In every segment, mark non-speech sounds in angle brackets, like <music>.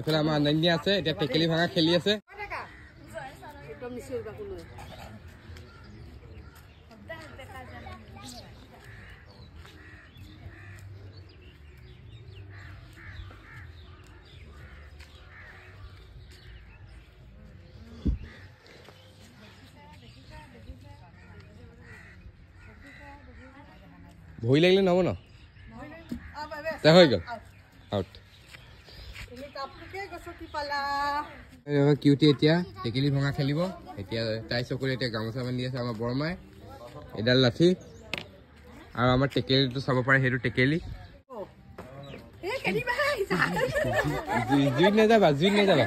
এইফালে আমাৰ অনন্যা আছে এতিয়া টেকেলি ভাঙা খেলি আছে ভৰি লাগিলে নহ'ব ন হৈ গ'ল আউট কিউটি এতিয়া টেকেলি ভঙা খেলিব এতিয়া তাই চকুৰে এতিয়া গামোচা বান্ধি আছে আমাৰ বৰমাই এডাল লাঠি আৰু আমাৰ টেকেলিটো চাব পাৰে সেইটো টেকেলি জুইত নাযাবা জুইত নাযাবা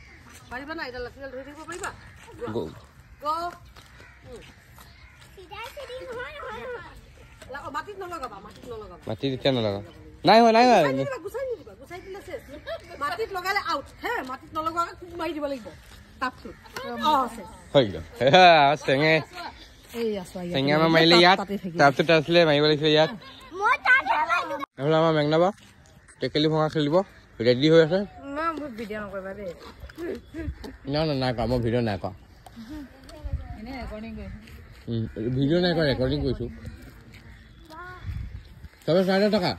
পাৰিবা নাই এডাল লাঠিডাল ধৰি থাকিব পাৰিবা মাটিত টেকেলি ভঙা খেলিব ৰেডি হৈ আছে না না না কাম ভিডিও না কা এনে রেকর্ডিং কইছো ভিডিও না কা রেকর্ডিং কইছো তবে সাইড টাকা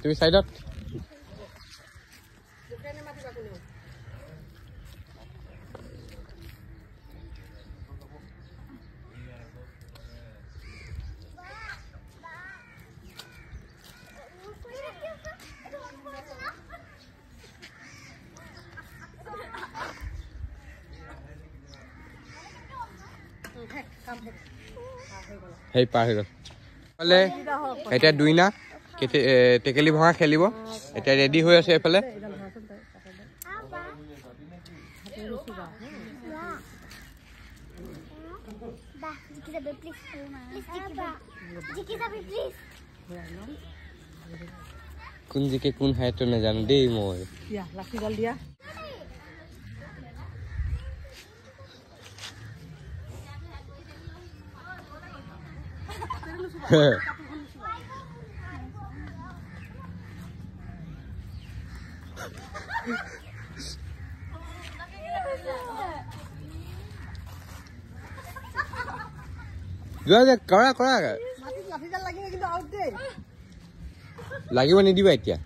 তুমি সাইডত হেৰি পাৰ হৈ গ'ল এইফালে এতিয়া দুইনা টেকেলি ভঙা খেলিব এতিয়া ৰেডি হৈ আছে এইফালে কোন জিকে কোন হাইটো নাজানো দেই মই দিয়া কৰা কৰা লাগিব নিদিবা এতিয়া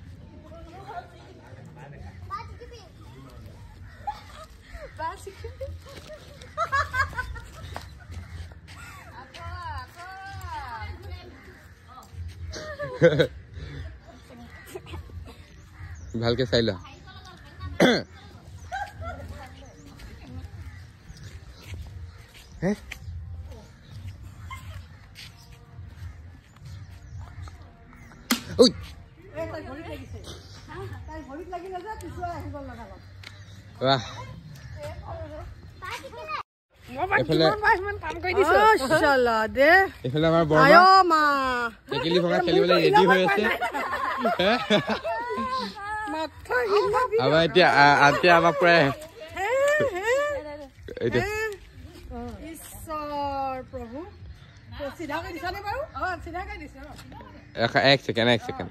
<laughs> ভালকে চাই লোৱা <coughs> ৱাহ এফালে এফালে আমাৰ বৰমা টেকেলি ভঙা খেলিবলৈ ৰেডি হৈ আছে এক ছেকেণ্ড এক ছেকেণ্ড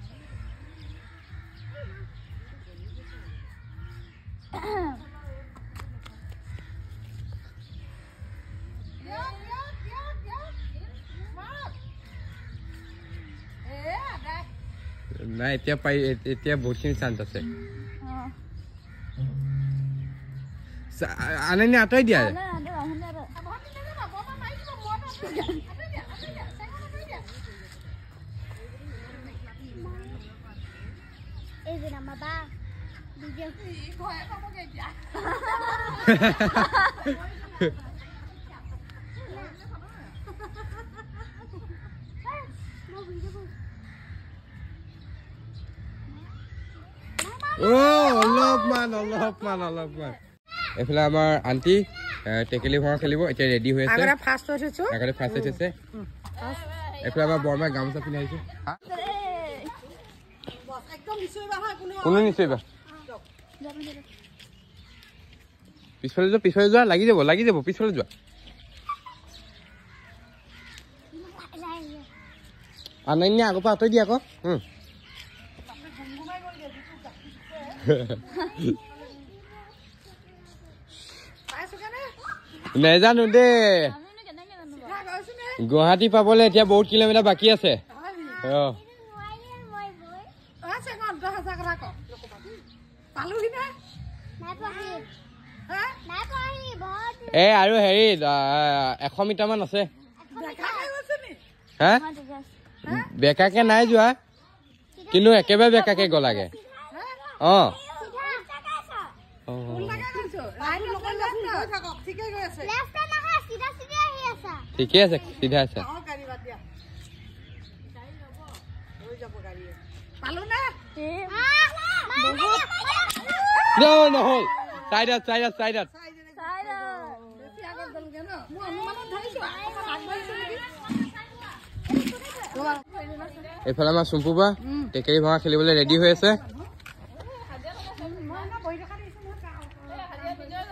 নাই এতিয়া পাই এতিয়া বহুতখিনি চান্স আছে আনে নে আটাই দিয়া <laughs> <laughs> অলপমান অলপমান অলপমান এইফালে আমাৰ আণ্টি টেকেলি ভৰা খেলিব এতিয়া ৰেডি হৈ আছে আগতে ফাৰ্ষ্ট হৈছে এইফালে আমাৰ বৰমাই গামোচা পিন্ধি আহিছে কোনো নিচৰিবা পিছফালে যোৱা পিছফালে যোৱা লাগি যাব লাগি যাব পিছফালে যোৱা আনন্যা আগৰ পৰা আঁতৰি দিয়া আকৌ <laughs> নেজানো দেই গুৱাহাটী পাবলৈ এতিয়া বহুত কিলোমিটাৰ বাকী আছে এই আৰু হেৰি এশ মিটাৰমান আছে হা বেকাকে নাই যোৱা কিন্তু একেবাৰে বেকাকে গলাগে ঠিকে আছে চিধা আছে নহল চাইডত চাইডত চাইডত এইফালে আমাৰ চুম্পুপা টেকেৰী ভঙা খেলিবলৈ ৰেডি হৈ আছে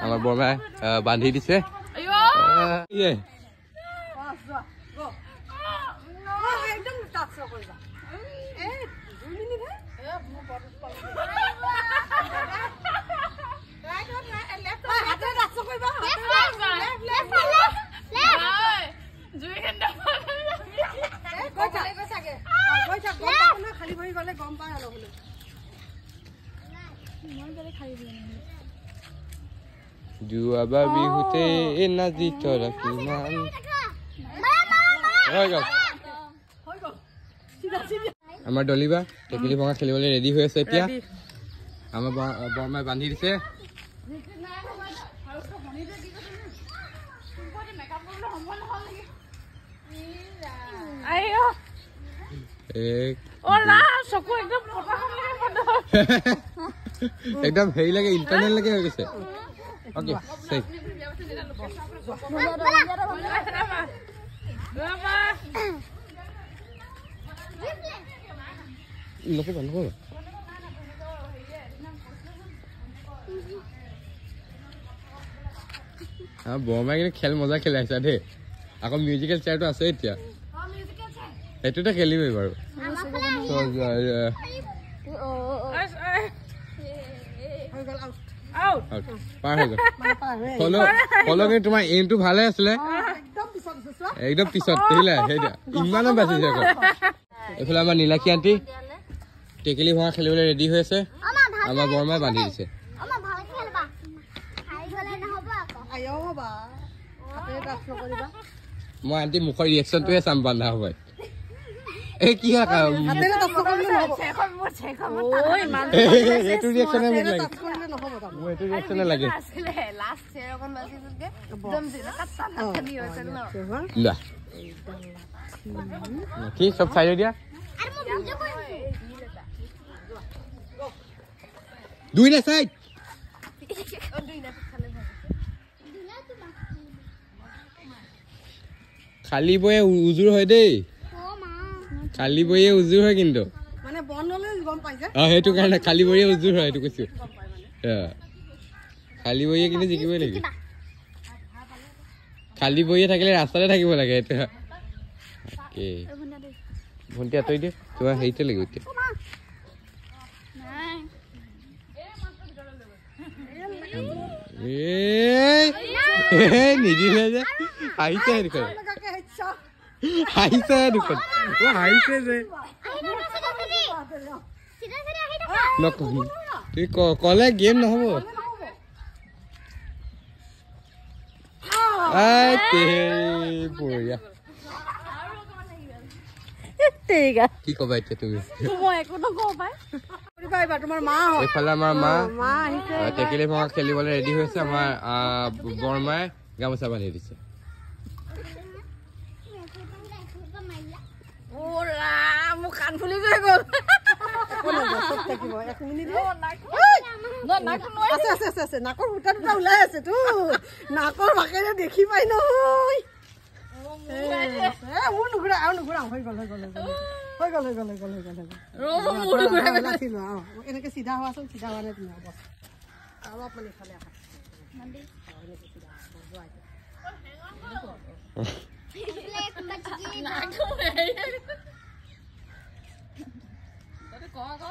আমাৰ বৰমাই বান্ধি দিছে بابي هتي إن زي تورا في مان هاي قل أما دولي با تكلي بانا خلي بولي ردي هو سيبيا أما بانا باندي رسي أيوه একদম হেৰি লাগে ইণ্টাৰনেট লাগে হৈ গৈছে ওকে সেফ লোকে বন্ধ করো হ্যাঁ বৰমাই কিন্তু খেল মজা খেলাইছা দেই আকৌ মিউজিকেল চেয়াৰটো আছে এতিয়া সেইটোতে খেলিমেই বাৰু পাৰ হৈ গ'ল হলেও হলেও কিন্তু তোমাৰ এইমটো ভালে আছিলে একদম পিছত সেইটা ইমানো বাচিছে আকৌ এইফালে আমাৰ নীলাক্ষী আণ্টি টেকেলি ভঙা খেলিবলৈ ৰেডি হৈ আছে আমাৰ বৰমাই বান্ধি দিছে মই আণ্টি মুখৰ ৰিয়েকশ্যনটোহে চাম বান্ধা হবাই কি হা কা দিয়া দুই না সাইড খালি বয়ে উজুর হয় দেই খালিবৰিয়ে উজু হয় কিন্তু সেইটো কাৰণে খালিবৰিয়ে উজু হয় সেইটো কৈছো খালিবৰিয়ে কিন্তু জিকিবই লাগিব খালিবৰিয়ে থাকিলে ৰাস্তাতে থাকিব লাগে ভণ্টি আঁতৰি দিয়ে তোমাৰ হেৰিতে লাগিব এতিয়া নিদিলে যে আহিছে সেইটো কাৰণে আহিছে দুখন আহিছে যে নকবি তুই কলে গেম নহব টেকেলি ভঙা খেলিবলৈ ৰেডি হৈছে আমাৰ বৰমাই গামোচা বান্ধি দিছে মোৰ মোৰ কাণ ফুলি গৈ গ'ল নাকৰ সূতা দুটা ওলাই আছে তো নাকৰ বাকেৰে দেখি পাই নহয় চিধা হোৱা চোন চিধা হোৱা নাই অলপ মানে có có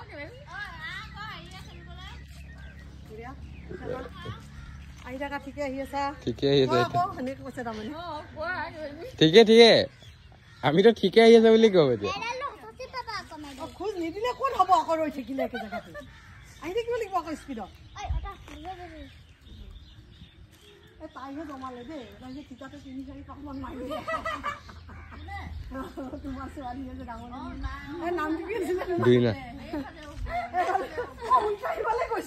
ঠিকে ঠিকে আমি তো ঠিকে আহি আছো বুলি কব খোজ নিদিলে কত হব আক রয়ে থাকলে এক জায়গাতে স্পীড তাইহে জমালে দেই তিতাতে তিন চারি পাঁচ মান মাৰিলে তোমাৰ ছোৱালী দুই না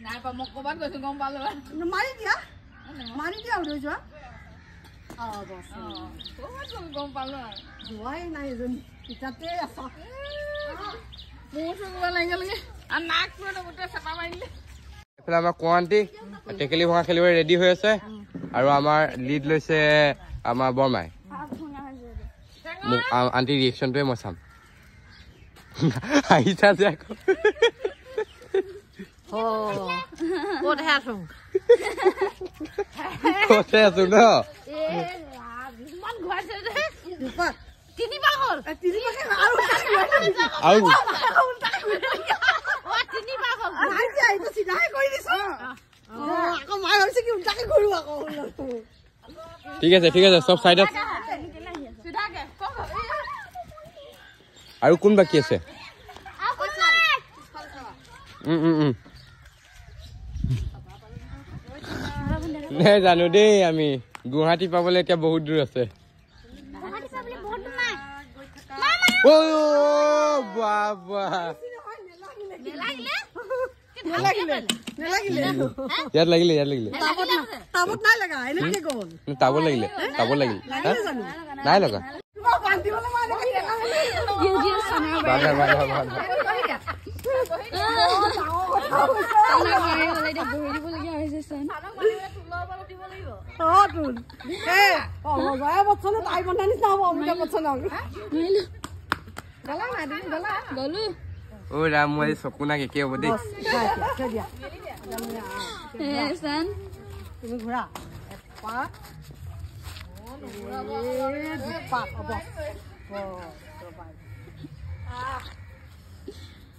Nah, apa mau ke bank gue singgung balu lah. Mari dia. Mari dia udah jual. Oh, bos. Oh, gue singgung balu lah. Dua yang naik zoom. Kita teh ya, sok. Mau singgung balu aja lagi. Anak gue udah putus sama main deh. এফালে আমাৰ কুৱান্টী টেকেলি ভঙা খেলিবলৈ ready হৈ আছে আৰু আমাৰ lead লৈছে আমাৰ বৰমাই আণ্টিৰ ৰিয়েকশ্যনটোৱে মই চাম আহিছা যে আকৌ ঠিক আছে ঠিক আছে চব চাইডত আৰু কোন বাকী আছে নাই জানো দেই আমি গুৱাহাটী পাবলৈ এতিয়া বহুত দূৰ আছে নাই লগা মই চকু নাক একে হব দেই ঘূৰা